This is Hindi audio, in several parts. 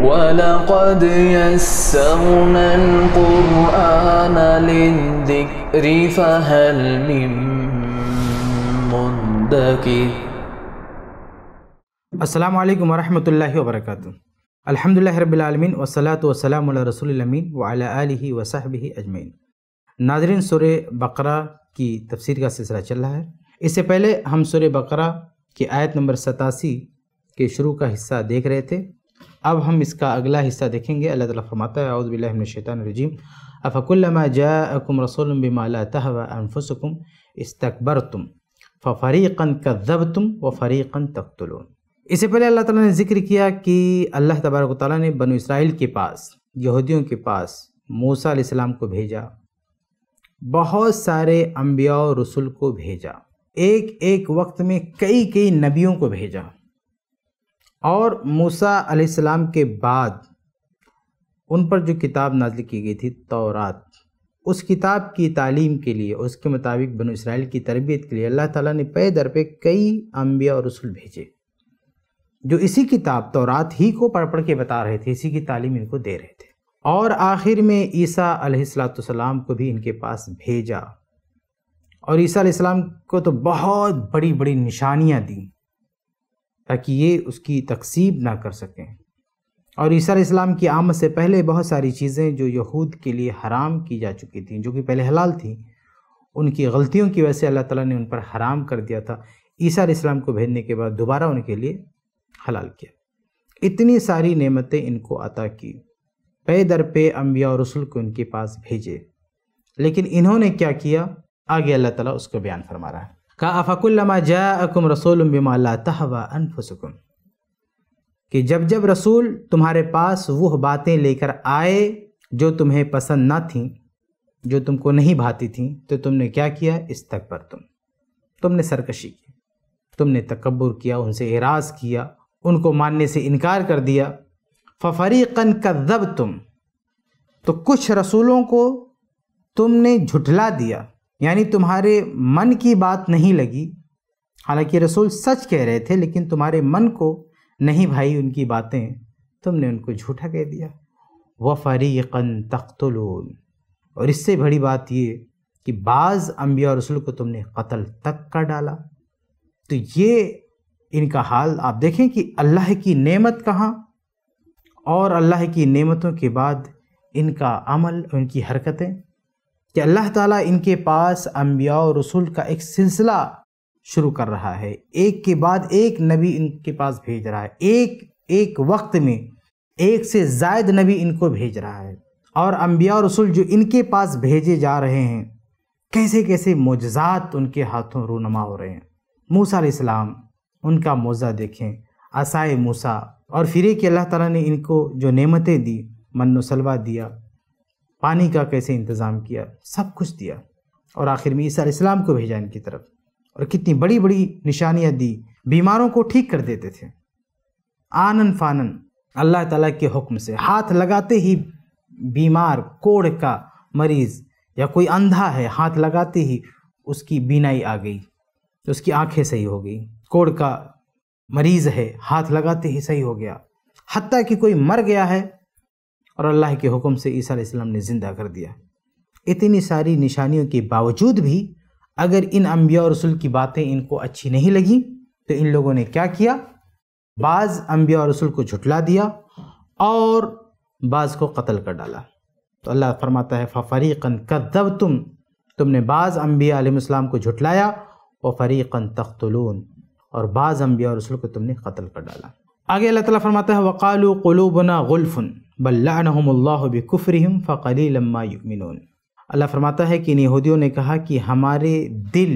ولقد يسرنا القرآن للذكر فهل من منذكر السلام عليكم ورحمة الله وبركاته الحمد لله رب العالمين والصلاة والسلام على رسول الأمين وعلى آله وصحبه أجمعين अजमैन سورة بقرة کی تفسیر کا سلسلہ چل رہا ہے اس سے پہلے ہم सुर बकरा کی آیت نمبر ستاسی کے شروع کا حصہ دیکھ رہے تھے अब हम इसका अगला हिस्सा देखेंगे अल्लाह ताला फरमाता है अउज़बिल्लिमिनशैतानरजीम अफ़कुल्लमा जाअकुम रसूलुम बिमा ला तहवा अनफुसुकुम इस्तकबरतुम फ़रीक़न कज़बतुम व फ़रीक़न तख्तलून इससे पहले अल्लाह ताला ने जिक्र किया कि अल्लाह तबारक तआला ने बनु इसराइल के पास यहूदियों के पास मूसा इस्लाम को भेजा बहुत सारे अम्बिया रसुल को भेजा एक एक वक्त में कई कई नबियों को भेजा और मूसा अलैहिस्सलाम के बाद उन पर जो किताब नाजिल की गई थी तौरात उस किताब की तालीम के लिए उसके मुताबिक बन इसराइल की तरबियत के लिए अल्लाह ताला ने पे दर पे कई अम्बिया और रसूल भेजे जो इसी किताब तौरात ही को पढ़ पढ़ के बता रहे थे इसी की तालीम इनको दे रहे थे और आखिर में ईसा अलैहिस्सलाम को भी इनके पास भेजा और ईसा अलैहिस्सलाम को तो बहुत बड़ी बड़ी निशानियाँ दी ताकि ये उसकी तकसीब ना कर सकें और ईसा इस्लाम की आमद से पहले बहुत सारी चीज़ें जो यहूद के लिए हराम की जा चुकी थी जो कि पहले हलाल थी उनकी गलतियों की वजह से अल्लाह ताला ने उन पर हराम कर दिया था ईसा इस्लाम को भेजने के बाद दोबारा उनके लिए हलाल किया इतनी सारी नेमतें इनको अता की पे दर पे अम्बिया और रसुल को इनके पास भेजे लेकिन इन्होंने क्या किया आगे अल्लाह ताला उसको बयान फरमा रहा है का अफ़कुल्लमा जाकुम रसूल बिमाला तहवा अनफुसकुम कि जब जब रसूल तुम्हारे पास वह बातें लेकर आए जो तुम्हें पसंद ना थी जो तुमको नहीं भाती थी तो तुमने क्या किया इस तक पर तुम तुमने सरकशी की तुमने तकबर किया उनसे एराज किया उनको मानने से इनकार कर दिया फफरीकन कदब तुम तो कुछ रसूलों को तुमने झुठला दिया यानी तुम्हारे मन की बात नहीं लगी हालांकि रसूल सच कह रहे थे लेकिन तुम्हारे मन को नहीं भाई उनकी बातें तुमने उनको झूठा कह दिया व फरीकन तख्तलून और इससे बड़ी बात ये कि बाज़ अम्बिया रसूल को तुमने कत्ल तक कर डाला तो ये इनका हाल आप देखें कि अल्लाह की नेमत कहाँ और अल्लाह की नेमतों के बाद इनका अमल उनकी हरकतें कि अल्लाह ताला इनके पास अम्बिया और रसूल का एक सिलसिला शुरू कर रहा है एक के बाद एक नबी इनके पास भेज रहा है एक एक वक्त में एक से जायद नबी इनको भेज रहा है और अम्बिया और रसूल जो इनके पास भेजे जा रहे हैं कैसे कैसे मोजात उनके हाथों रूनमा हो रहे हैं मूसा इस्लाम उनका मोज़ा देखें आसाए मूसा और फिर कि अल्लाह ताला ने इनको जो नेमतें दी मनोसलवा दिया पानी का कैसे इंतज़ाम किया सब कुछ दिया और आखिर में ईसा इस्लाम को भेजा इनकी तरफ और कितनी बड़ी बड़ी निशानियाँ दी बीमारों को ठीक कर देते थे आनन फानन अल्लाह ताला के हुक्म से हाथ लगाते ही बीमार कोड़ का मरीज़ या कोई अंधा है हाथ लगाते ही उसकी बीनाई आ गई तो उसकी आंखें सही हो गई कोड़ का मरीज़ है हाथ लगाते ही सही हो गया हती कि कोई मर गया है और अल्लाह के हुक्म से ईसा इस्लाम ने ज़िंदा कर दिया इतनी सारी निशानियों के बावजूद भी अगर इन अम्बिया और रसुल की बातें इनको अच्छी नहीं लगी तो इन लोगों ने क्या किया बाज़ अम्बिया और रसुल को झुटला दिया और बाज़ को कत्ल कर डाला तो अल्लाह फरमाता है फ़रीक़न कदब तुम तुमने बाज़ अम्बिया आलम को झुटलाया व फ़रीक़न तख्तलून और बाज़ अम्बिया रसुल को तुमने कत्ल कर डाला आगे अल्लाह ताला फरमाता है वक़ालू क़लूबना गुलफन बल्लाकुफ़रम फ़ली लम्मा युमिन अल्लाह फरमाता है कि इन यहूदियों ने कहा कि हमारे दिल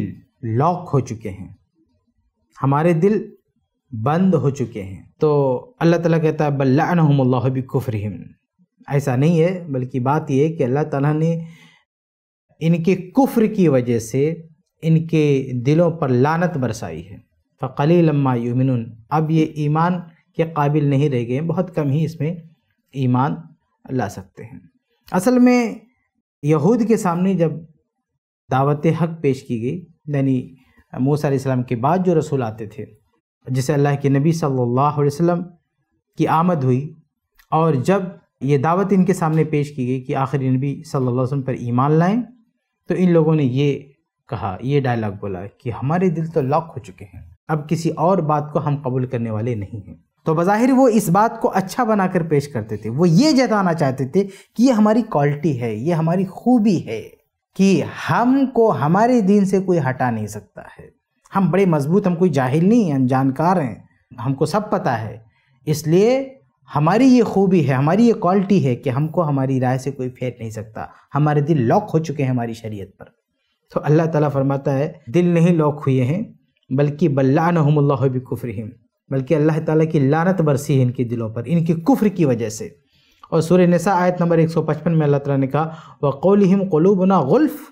लॉक हो चुके हैं हमारे दिल बंद हो चुके हैं तो अल्लाह ताला कहता है बल्लाकुफ़रम ऐसा नहीं है बल्कि बात यह है कि अल्लाह ताला ने इनके कुफ्र की वजह से इनके दिलों पर लानत बरसाई है फ़ली लम्मा युमिन अब ये ईमान के काबिल नहीं रह गए बहुत कम ही इसमें ईमान ला सकते हैं असल में यहूद के सामने जब दावत हक पेश की गई यानी मूसा सलाम के बाद जो रसूल आते थे जिसे अल्लाह के नबी सल्लल्लाहु अलैहि वसल्लम की आमद हुई और जब ये दावत इनके सामने पेश की गई कि आखिरी नबी सल्लल्लाहु अलैहि वसल्लम पर ईमान लाएं तो इन लोगों ने ये कहा ये डायलॉग बोला कि हमारे दिल तो लॉक हो चुके हैं अब किसी और बात को हम कबूल करने वाले नहीं हैं तो बज़ाहिर वो इस बात को अच्छा बनाकर पेश करते थे वो ये जताना चाहते थे कि ये हमारी क्वालिटी है ये हमारी खूबी है कि हमको हमारे दिन से कोई हटा नहीं सकता है हम बड़े मजबूत हम कोई जाहिल नहीं हम जानकार हैं हमको सब पता है इसलिए हमारी ये खूबी है हमारी ये क्वालिटी है कि हमको हमारी राय से कोई फेंक नहीं सकता हमारे दिल लॉक हो चुके हैं हमारी शरीयत पर तो अल्लाह ताला फरमाता है दिल नहीं लॉक हुए हैं बल्कि बल्ला नहमल्ला बल्कि अल्लाह ताला की लानत बरसी है इनके दिलों पर इनके कुफ्र की वजह से और सूर्य नसा आयत नंबर 155 में अल्लाह ताला ने कहा व क़लूब क़लूबना गुल्फ़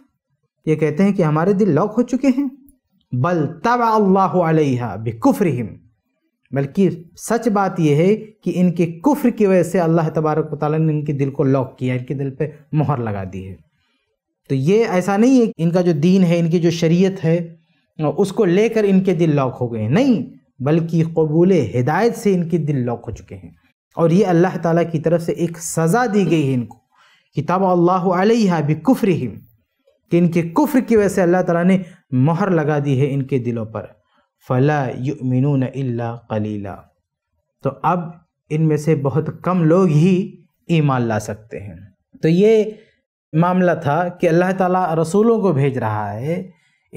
ये कहते हैं कि हमारे दिल लॉक हो चुके हैं बल तब अल्लाह कुफ़्रिम बल्कि सच बात यह है कि इनके कुफ्र की वजह से अल्लाह तबारक ताली ने इनके दिल को लॉक किया इनके दिल पे मोहर लगा दी है तो ये ऐसा नहीं है इनका जो दीन है इनकी जो शरीयत है उसको लेकर इनके दिल लॉक हो गए नहीं बल्कि कबूल हिदायत से इनके दिल लॉक हो चुके हैं और ये अल्लाह ताला की तरफ से एक सज़ा दी गई है इनको किताब अल्लाह भी कुफ़्र ही कि इनके कुफ्र की वजह से अल्लाह ताला ने मोहर लगा दी है इनके दिलों पर फ़ला युमिनून इल्ला कलीला तो अब इनमें से बहुत कम लोग ही ईमान ला सकते हैं तो ये मामला था कि अल्लाह ताला रसूलों को भेज रहा है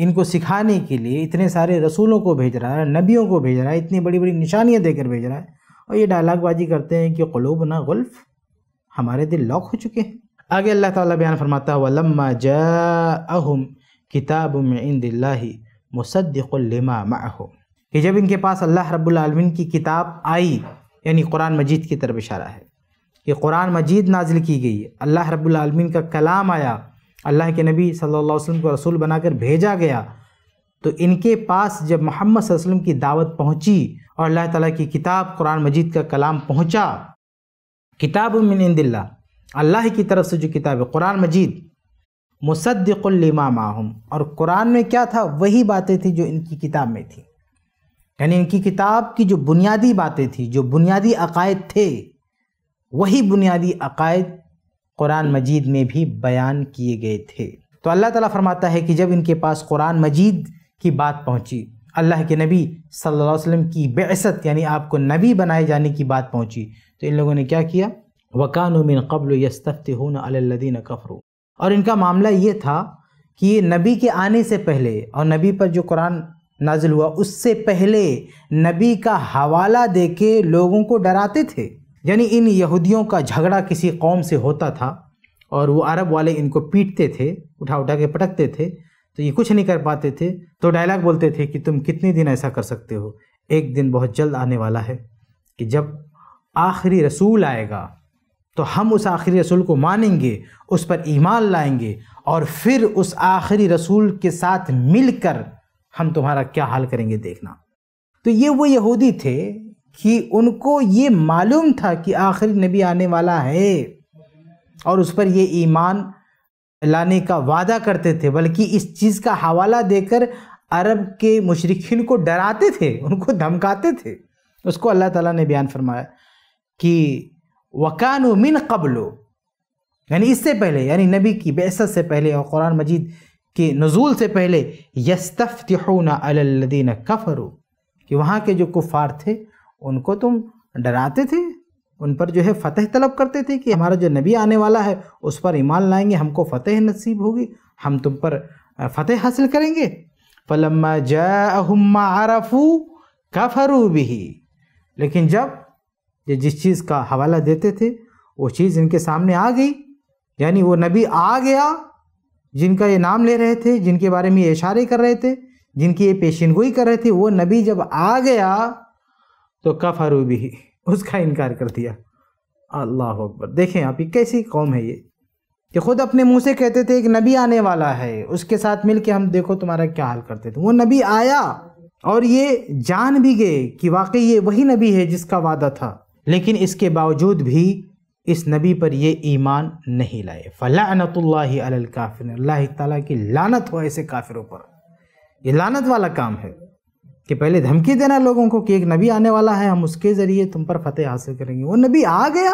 इनको सिखाने के लिए इतने सारे रसूलों को भेज रहा है नबियों को भेज रहा है इतनी बड़ी बड़ी निशानियाँ देकर भेज रहा है और ये डायलागबाजी करते हैं कि कलूब ना गुल्फ हमारे दिल लॉक हो चुके हैं आगे अल्लाह ताला बयान फरमाता लम्मा जा अहम किताब में इन दिल्लाही मुसद्दिकमा कि जब इनके पास अल्लाह रब्लमिन की किताब आई यानी कुरान मजीद की तरफ इशारा है कि कुरान मजीद नाजिल की गई है अल्लाह रब्लमिन का कलाम आया अल्लाह के नबी सल्लल्लाहु अलैहि वसल्लम को रसूल बनाकर भेजा गया तो इनके पास जब मोहम्मद वसल्लम की दावत पहुंची और अल्लाह ताला की किताब कुरान मजीद का कलाम पहुंचा किताब मिन इंदिल्ला अल्लाह की तरफ से जो किताब है कुरान मजीद मुसद्दिकुल्लिमा माहम और कुरान में क्या था वही बातें थी जो इनकी किताब में थी यानी इनकी किताब की जो बुनियादी बातें थी जो बुनियादी अकायद थे वही बुनियादी अकायद कुरान मजीद में भी बयान किए गए थे तो अल्लाह ताला फरमाता है कि जब इनके पास कुरान मजीद की बात पहुंची अल्लाह के नबी सल्लल्लाहु अलैहि वसल्लम की बेसत यानी आपको नबी बनाए जाने की बात पहुंची तो इन लोगों ने क्या किया वकान मिन कबल यस्तफ़ हून अल्लदीन कफरू और इनका मामला ये था कि ये नबी के आने से पहले और नबी पर जो कुरान नाजिल हुआ उससे पहले नबी का हवाला दे के लोगों को डराते थे यानी इन यहूदियों का झगड़ा किसी कौम से होता था और वो अरब वाले इनको पीटते थे उठा उठा के पटकते थे तो ये कुछ नहीं कर पाते थे तो डायलॉग बोलते थे कि तुम कितने दिन ऐसा कर सकते हो एक दिन बहुत जल्द आने वाला है कि जब आखिरी रसूल आएगा तो हम उस आखिरी रसूल को मानेंगे उस पर ईमान लाएंगे और फिर उस आखिरी रसूल के साथ मिलकर हम तुम्हारा क्या हाल करेंगे देखना तो ये वो यहूदी थे कि उनको ये मालूम था कि आखिरी नबी आने वाला है और उस पर ये ईमान लाने का वादा करते थे बल्कि इस चीज़ का हवाला देकर अरब के मशरकिन को डराते थे उनको धमकाते थे उसको अल्लाह ताला ने बयान फरमाया कि वकान मिन कबलो यानी इससे पहले यानी नबी की बेसत से पहले और कुरान मजीद के नज़ूल से पहले यस्तफ़ अलदीन कफ़रू कि वहाँ के जो कुफ़ार थे उनको तुम डराते थे उन पर जो है फ़तेह तलब करते थे कि हमारा जो नबी आने वाला है उस पर ईमान लाएंगे हमको फतेह नसीब होगी हम तुम पर फ़तह हासिल करेंगे फलम्मा जम्मा आरफू कफरू भी लेकिन जब ये जिस चीज़ का हवाला देते थे वो चीज़ इनके सामने आ गई यानी वो नबी आ गया जिनका ये नाम ले रहे थे जिनके बारे में ये इशारे कर रहे थे जिनकी ये पेशेनगोई कर रहे थे वो नबी जब आ गया तो कफारू भी उसका इनकार कर दिया अल्लाह अकबर देखें आप ये कैसी कौम है ये कि खुद अपने मुंह से कहते थे एक नबी आने वाला है उसके साथ मिल के हम देखो तुम्हारा क्या हाल करते थे वो नबी आया और ये जान भी गए कि वाकई ये वही नबी है जिसका वादा था लेकिन इसके बावजूद भी इस नबी पर ये ईमान नहीं लाए फ़लानतल्लाफ़िर अल्लाह ताला की लानत हो ऐसे काफिरों पर ये लानत वाला काम है कि पहले धमकी देना लोगों को कि एक नबी आने वाला है हम उसके ज़रिए तुम पर फतेह हासिल करेंगे वो नबी आ गया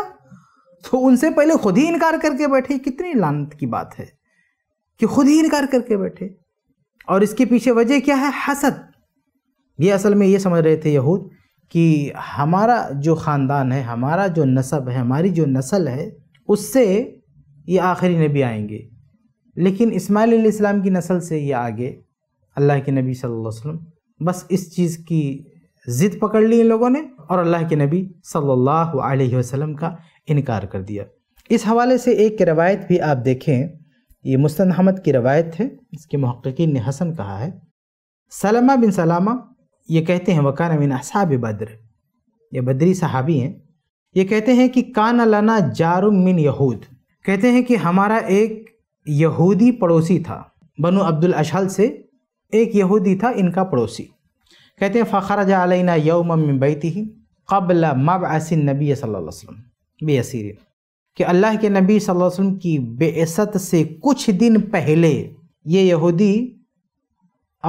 तो उनसे पहले खुद ही इनकार करके बैठे कितनी लानत की बात है कि खुद ही इनकार करके बैठे और इसके पीछे वजह क्या है हसद ये असल में ये समझ रहे थे यहूद कि हमारा जो ख़ानदान है हमारा जो नसब है हमारी जो नस्ल है उससे ये आखिरी नबी आएंगे लेकिन इस्माईल इस्लाम की नस्ल से ये आगे अल्लाह के नबी सल्लल्लाहु अलैहि वसल्लम बस इस चीज़ की ज़िद पकड़ ली इन लोगों ने और अल्लाह के नबी सल्लल्लाहु अलैहि वसल्लम का इनकार कर दिया इस हवाले से एक रवायत भी आप देखें ये मुस्तन अहमद की रवायत है इसके महक्की ने हसन कहा है सलामा बिन सलामा ये कहते हैं वकान बिन असाब बद्र ये बद्री सहाबी हैं ये कहते हैं कि कान लाना जारुम मिन यहूद कहते हैं कि हमारा एक यहूदी पड़ोसी था बनु अब्दुल अशहल से एक यहूदी था इनका पड़ोसी कहते हैं फखर अलैना यौम बैती ही कबल मबअसिन नबी वसल्लम बेसर कि अल्लाह के नबी सल्लल्लाहु अलैहि वसल्लम की बेसत से कुछ दिन पहले ये यहूदी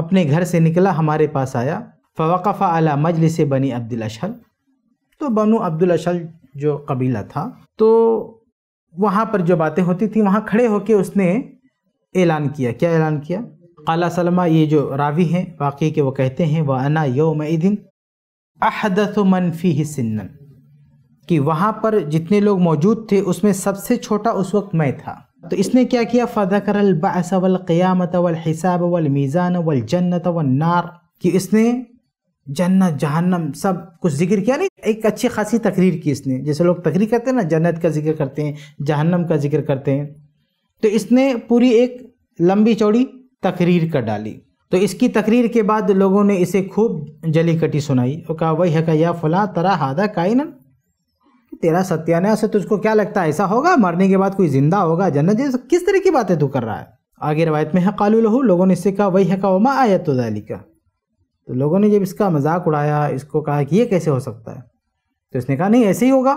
अपने घर से निकला हमारे पास आया फवकफ़ा अला मजलिस बनी अब्दुल अशल तो बनु अब्दुल अशल जो कबीला था तो वहाँ पर जो बातें होती थी वहाँ खड़े होकर उसने ऐलान किया क्या ऐलान किया काला सलमा ये जो रावी हैं वाक़ के वो कहते हैं वह अना योम दिन अहदस मनफ़ी ही सिन्न कि वहाँ पर जितने लोग मौजूद थे उसमें सबसे छोटा उस वक्त मैं था तो इसने क्या किया फ़दा कर वल क़ियामत वल हिसाब मीज़ान जन्नत वल नार कि इसने जन्नत जहन्नम सब कुछ जिक्र किया नहीं एक अच्छी खासी तकरीर की इसने जैसे लोग तकरीर करते हैं ना जन्नत का जिक्र करते हैं जहन्नम का जिक्र करते हैं तो इसने पूरी एक लंबी चौड़ी तकरीर कर डाली तो इसकी तकरीर के बाद लोगों ने इसे खूब जली कटी सुनाई और कहा वही है या फला तरा हादा काइन तेरा सत्यानाश से तुझको क्या लगता है ऐसा होगा मरने के बाद कोई जिंदा होगा जन्नत जैसे किस तरह की बातें तू कर रहा है आगे रवायत में है कालू लहू लोगों ने इससे कहा वही है का उमा आयत दाली का तो लोगों ने जब इसका मजाक उड़ाया इसको कहा कि ये कैसे हो सकता है तो इसने कहा नहीं ऐसे ही होगा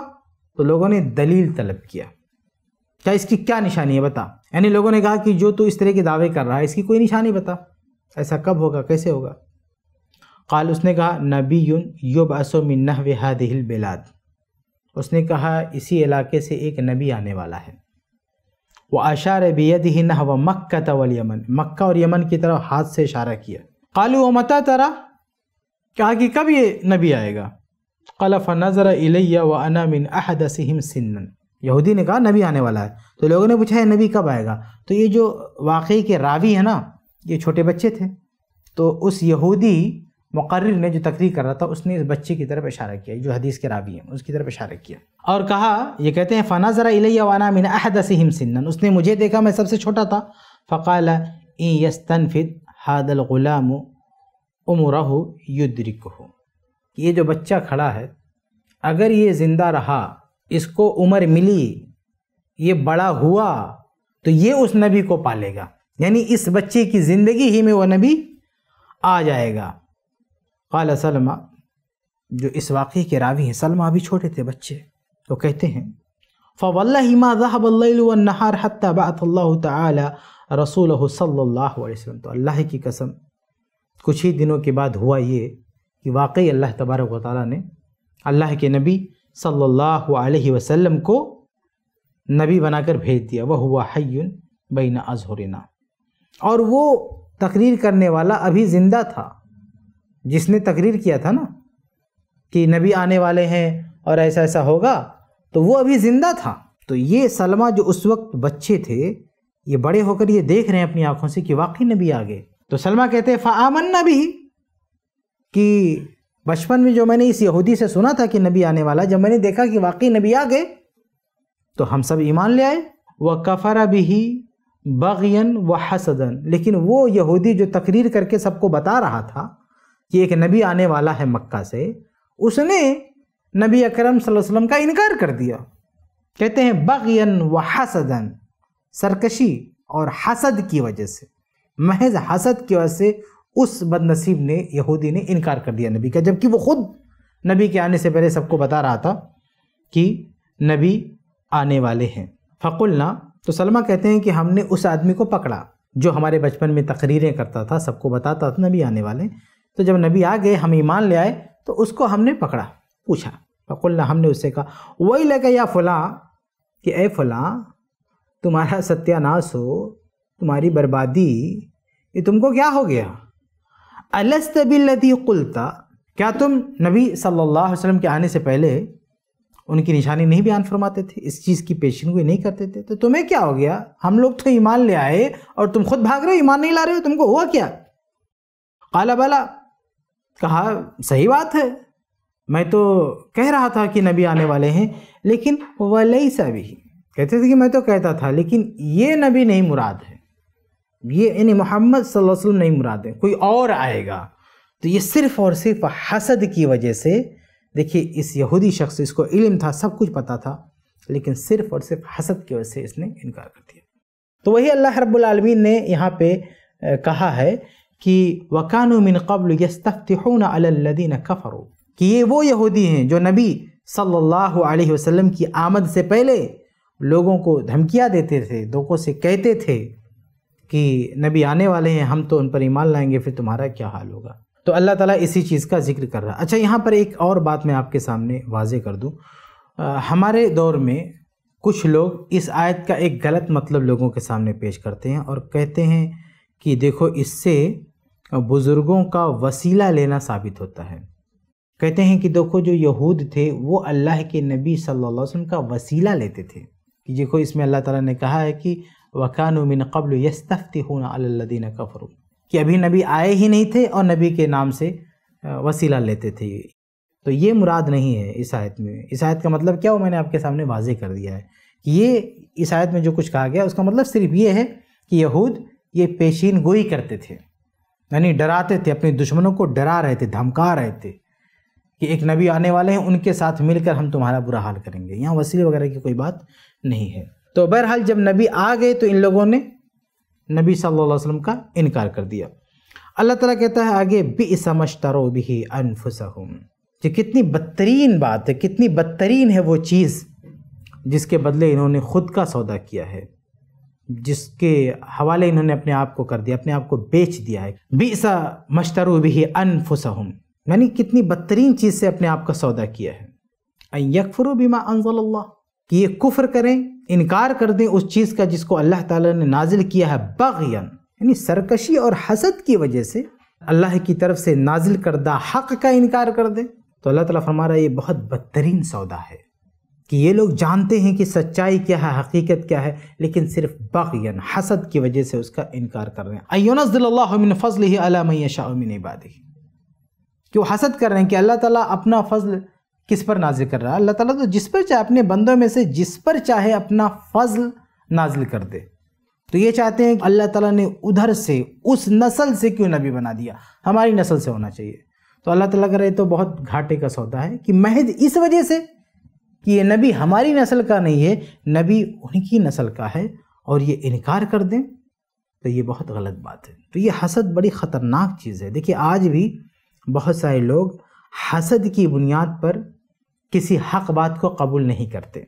तो लोगों ने दलील तलब किया क्या इसकी क्या निशानी है बता यानी लोगों ने कहा कि जो तू इस तरह के दावे कर रहा है इसकी कोई निशानी बता ऐसा कब होगा कैसे होगा काल उसने कहा नबी युन युब असो मिन्ना वहा दिल बेलाद उसने कहा इसी इलाके से एक नबी आने वाला है वह आशार बेद ही नह व मक्का तवल यमन मक्का और यमन की तरफ हाथ से इशारा किया कालू व मता तरा कहा कि कब ये नबी आएगा कलफ़ नज़र इलैया व अनामिन अहद सिन्नन यहूदी ने कहा नबी आने वाला है तो लोगों ने पूछा है नबी कब आएगा तो ये जो वाकई के रावी है ना ये छोटे बच्चे थे तो उस यहूदी मुकर्र ने जो तकरीर कर रहा था उसने इस बच्चे की तरफ इशारा किया जो हदीस के रावी हैं उसकी तरफ इशारा किया और कहा ये कहते हैं फ़ना ज़रा इलैया वाना मिन अहद सिम सिन्नन उसने मुझे देखा मैं सबसे छोटा था फ़काल यस्तनफिद हादल ग़ुलाम उमरा युद्रिक ये जो बच्चा खड़ा है अगर ये ज़िंदा रहा इसको उम्र मिली ये बड़ा हुआ तो ये उस नबी को पालेगा यानी इस बच्चे की ज़िंदगी ही में वह नबी आ जाएगा कल सलमा जो इस वाक़े के रावी हैं सलमा अभी छोटे थे बच्चे तो कहते हैं फवल हिमा जहबल्लहार हत्ता सल्ला वसलम तो अल्लाह की कसम कुछ ही दिनों के बाद हुआ ये कि वाकई अल्लाह तबारक वाली ने अल्लाह के नबी सल्लल्लाहु अलैहि वसल्लम को नबी बनाकर भेज दिया वह हुआ हय बैना अजहरना और वो तकरीर करने वाला अभी ज़िंदा था जिसने तकरीर किया था ना कि नबी आने वाले हैं और ऐसा ऐसा होगा तो वो अभी ज़िंदा था तो ये सलमा जो उस वक्त बच्चे थे ये बड़े होकर ये देख रहे हैं अपनी आँखों से कि वाकई नबी आ गए तो सलमा कहते हैं फ़ामन्ना भी कि बचपन में जो मैंने इस यहूदी से सुना था कि नबी आने वाला जब मैंने देखा कि वाकई नबी आ गए तो हम सब ईमान ले आए व कफरा भी ही बगियन व हसदन लेकिन वो यहूदी जो तकरीर करके सबको बता रहा था कि एक नबी आने वाला है मक्का से उसने नबी अकरम वसल्लम का इनकार कर दिया कहते हैं बगियन व हसदन सरकशी और हसद की वजह से महज हसद की वजह से उस बदनसीब ने यहूदी ने इनकार कर दिया नबी का जबकि वो खुद नबी के आने से पहले सबको बता रहा था कि नबी आने वाले हैं फ़कुलना तो सलमा कहते हैं कि हमने उस आदमी को पकड़ा जो हमारे बचपन में तकरीरें करता था सबको बताता था नबी आने वाले तो जब नबी आ गए हम ईमान ले आए तो उसको हमने पकड़ा पूछा फ़कुल्ला हमने उससे कहा वही लगे या फुला कि ए फुला तुम्हारा सत्यानाश हो तुम्हारी बर्बादी ये तुमको क्या हो गया अलस्तबिल्लती कुलता क्या तुम नबी सल्लल्लाहु अलैहि वसल्लम के आने से पहले उनकी निशानी नहीं बयान फरमाते थे इस चीज़ की पेशन गोई नहीं करते थे तो तुम्हें क्या हो गया हम लोग तो ईमान ले आए और तुम खुद भाग रहे हो ईमान नहीं ला रहे हो तुमको हुआ क्या काला बाला कहा सही बात है मैं तो कह रहा था कि नबी आने वाले हैं लेकिन वलई सा भी कहते थे कि मैं तो कहता था लेकिन ये नबी नहीं मुराद है ये यानी मोहम्मद सल्लल्लाहु वसल्लम नहीं मुराद है कोई और आएगा तो ये सिर्फ़ और सिर्फ हसद की वजह से देखिए इस यहूदी शख्स इसको इल्म था सब कुछ पता था लेकिन सिर्फ़ और सिर्फ हसद की वजह से इसने इनकार कर दिया तो वही अल्लाह रब्लमीन ने यहाँ पे कहा है कि वकान मिन कबल यस्तफ़तून अल्लदीन कफ़रू कि ये वो यहूदी हैं जो नबी सल्लल्लाहु अलैहि वसल्लम की आमद से पहले लोगों को धमकियाँ देते थे लोगों से कहते थे कि नबी आने वाले हैं हम तो उन पर ईमान लाएंगे फिर तुम्हारा क्या हाल होगा तो अल्लाह ताला इसी चीज़ का जिक्र कर रहा है अच्छा यहाँ पर एक और बात मैं आपके सामने वाजे कर दूँ हमारे दौर में कुछ लोग इस आयत का एक गलत मतलब लोगों के सामने पेश करते हैं और कहते हैं कि देखो इससे बुज़ुर्गों का वसीला लेना साबित होता है कहते हैं कि देखो जो यहूद थे वो अल्लाह के नबी सल्लल्लाहु अलैहि वसल्लम का वसीला लेते थे कि देखो इसमें अल्लाह ताला ने कहा है कि वकानु मिन कबल यस्तफ़ी होना अल्लादीन कफरू कि अभी नबी आए ही नहीं थे और नबी के नाम से वसीला लेते थे तो ये मुराद नहीं है इस आयत में इस आयत का मतलब क्या वो मैंने आपके सामने वाजे कर दिया है कि ये इस आयत में जो कुछ कहा गया उसका मतलब सिर्फ ये है कि यहूद ये पेशीन गोई करते थे यानी डराते थे अपने दुश्मनों को डरा रहे थे धमका रहे थे कि एक नबी आने वाले हैं उनके साथ मिलकर हम तुम्हारा बुरा हाल करेंगे यहाँ वसीले वगैरह की कोई बात नहीं है तो बहरहाल जब नबी आ गए तो इन लोगों ने नबी सल्लल्लाहु अलैहि वसल्लम का इनकार कर दिया अल्लाह ताला कहता है आगे बि समझतारो भी अनफुसहम ये कितनी बदतरीन बात है कितनी बदतरीन है वो चीज़ जिसके बदले इन्होंने खुद का सौदा किया है जिसके हवाले इन्होंने अपने आप को कर दिया अपने आप को बेच दिया है बीसा मशतरु भी अनफुसहम यानी कितनी बदतरीन चीज़ से अपने आप का सौदा किया है यकफरु बीमा अनजल्ला कि ये कुफ्र करें इनकार कर दें उस चीज़ का जिसको अल्लाह ताला ने नाजिल किया है बगयन यानी सरकशी और हसद की वजह से अल्लाह की तरफ से नाजिल करदा हक का इनकार कर दें तो अल्लाह ताला फरमा रहा है ये बहुत बदतरीन सौदा है कि ये लोग जानते हैं कि सच्चाई क्या है हकीकत क्या है लेकिन सिर्फ बगयन हसद की वजह से उसका इनकार कर रहे हैं अयोनज़ल्लामिन फ़ज़ल ही अलामैशामिन इबादी कि वो हसद कर रहे हैं कि अल्लाह ताला अपना फ़ज़ल किस पर नाजिल कर रहा है अल्लाह ताला तो जिस पर चाहे अपने बंदों में से जिस पर चाहे अपना फजल नाजिल कर दे तो ये चाहते हैं कि अल्लाह ताला ने उधर से उस नस्ल से क्यों नबी बना दिया हमारी नस्ल से होना चाहिए तो अल्लाह ताला रहे तो बहुत घाटे का सौदा है कि महज इस वजह से कि ये नबी हमारी नस्ल का नहीं है नबी उनकी नस्ल का है और ये इनकार कर दें तो ये बहुत गलत बात है तो ये हसद बड़ी ख़तरनाक चीज़ है देखिए आज भी बहुत सारे लोग हसद की बुनियाद पर किसी हक बात को कबूल नहीं करते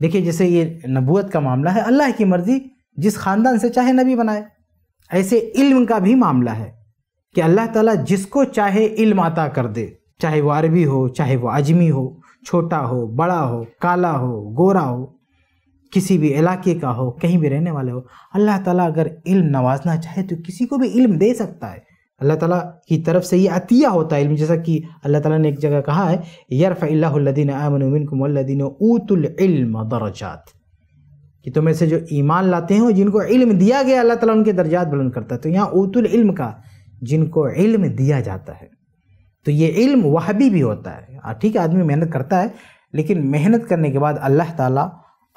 देखिए जैसे ये नबूत का मामला है अल्लाह की मर्ज़ी जिस ख़ानदान से चाहे नबी बनाए ऐसे इल्म का भी मामला है कि अल्लाह ताला जिसको चाहे इल्म आता कर दे चाहे वो अरबी हो चाहे वो अजमी हो छोटा हो बड़ा हो काला हो गोरा हो किसी भी इलाके का हो कहीं भी रहने वाले हो अल्लाह ताला अगर इल्म नवाजना चाहे तो किसी को भी इल्म दे सकता है अल्लाह ताला की तरफ से ये अतिया होता है जैसा कि अल्लाह ताला ने एक जगह कहा है यरफ़ीन आमनकुमदीन ऊतुल इल्म दर्जात कि तुम ऐसे जो ईमान लाते हैं जिनको इल्म दिया गया अल्लाह ताला उनके दर्जात बुलंद करता है तो यहाँ ऊतुल इल्म का जिनको इल्म दिया जाता है तो ये इल्म वहबी भी होता है हाँ, ठीक है आदमी मेहनत करता है लेकिन मेहनत करने के बाद अल्लाह ताली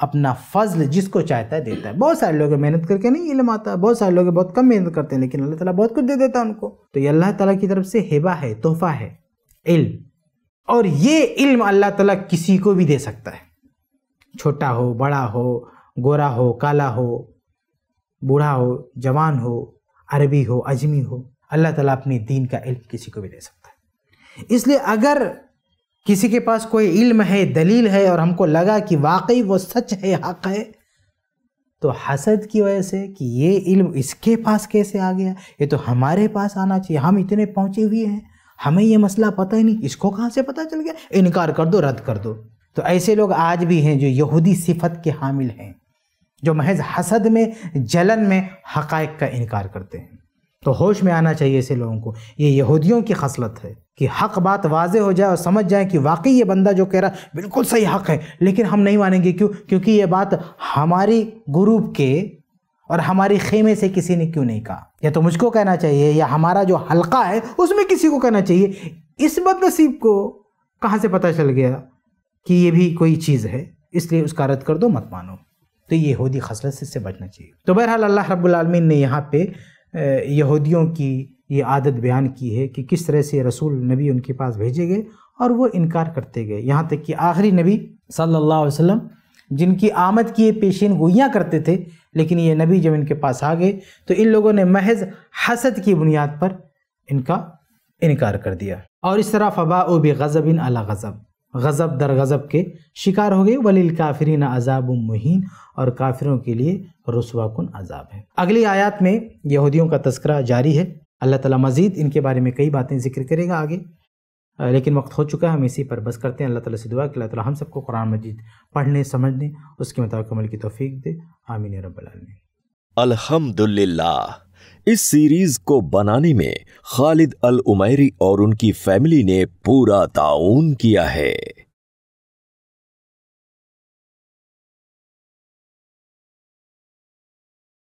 अपना फजल जिसको चाहता है देता है बहुत सारे लोग मेहनत करके नहीं इलम आता है बहुत सारे लोग बहुत कम मेहनत करते हैं लेकिन अल्लाह ताला बहुत कुछ दे देता है उनको तो ये अल्लाह ताला की तरफ से हेबा है तोहफा है इल्म और ये इल्म अल्लाह ताला किसी को भी दे सकता है छोटा हो बड़ा हो गोरा हो काला हो बूढ़ा हो जवान हो अरबी हो अजमी हो अल्लाह ताला अपने दीन का इल्म किसी को भी दे सकता है इसलिए अगर किसी के पास कोई इल्म है दलील है और हमको लगा कि वाकई वो सच है हक है तो हसद की वजह से कि ये इल्म इसके पास कैसे आ गया ये तो हमारे पास आना चाहिए हम इतने पहुँचे हुए हैं हमें ये मसला पता ही नहीं इसको कहाँ से पता चल गया इनकार कर दो रद्द कर दो तो ऐसे लोग आज भी हैं जो यहूदी सिफत के हामिल हैं जो महज हसद में जलन में हक़ का इनकार करते हैं तो होश में आना चाहिए ऐसे लोगों को ये यहूदियों की खसलत है कि हक बात वाजे हो जाए और समझ जाए कि वाकई ये बंदा जो कह रहा है बिल्कुल सही हक है लेकिन हम नहीं मानेंगे क्यों क्योंकि ये बात हमारी ग्रुप के और हमारी खेमे से किसी ने क्यों नहीं कहा या तो मुझको कहना चाहिए या हमारा जो हल्का है उसमें किसी को कहना चाहिए इस बदनसीब को कहाँ से पता चल गया कि ये भी कोई चीज़ है इसलिए उसका रद्द कर दो मत मानो तो यहूदी खसरत से बचना चाहिए तो बहरहाल अल्लाह रब्बुल आलमीन ने यहाँ पे यहूदियों की ये आदत बयान की है कि किस तरह से रसूल नबी उनके पास भेजे गए और वो इनकार करते गए यहाँ तक कि आखिरी नबी सल्लल्लाहु अलैहि जिनकी आमद की ये पेशीन गोइयाँ करते थे लेकिन ये नबी जब इनके पास आ गए तो इन लोगों ने महज हसद की बुनियाद पर इनका इनकार कर दिया और इस तरह फ़बा ओ बे इन अला गज़ब गज़ब दर गज़ब के शिकार हो गए वलील काफरीन अजाब मुहीन और काफिरों के लिए रसवाकुन अजाब है अगली आयत में यहूदियों का तस्करा जारी है अल्लाह ताला मज़ीद इनके बारे में कई बातें जिक्र करेगा आगे लेकिन वक्त हो चुका है हम इसी पर बस करते हैं अल्लाह ताला से दुआ कि अल्लाह ताला हम सबको कुरान मजीद पढ़ने समझने उसके मुताबिक अमल की तोफ़ीक दे आमीन रबी अल्हम्दुलिल्लाह इस सीरीज को बनाने में खालिद अल उमैरी और उनकी फैमिली ने पूरा ताउन किया है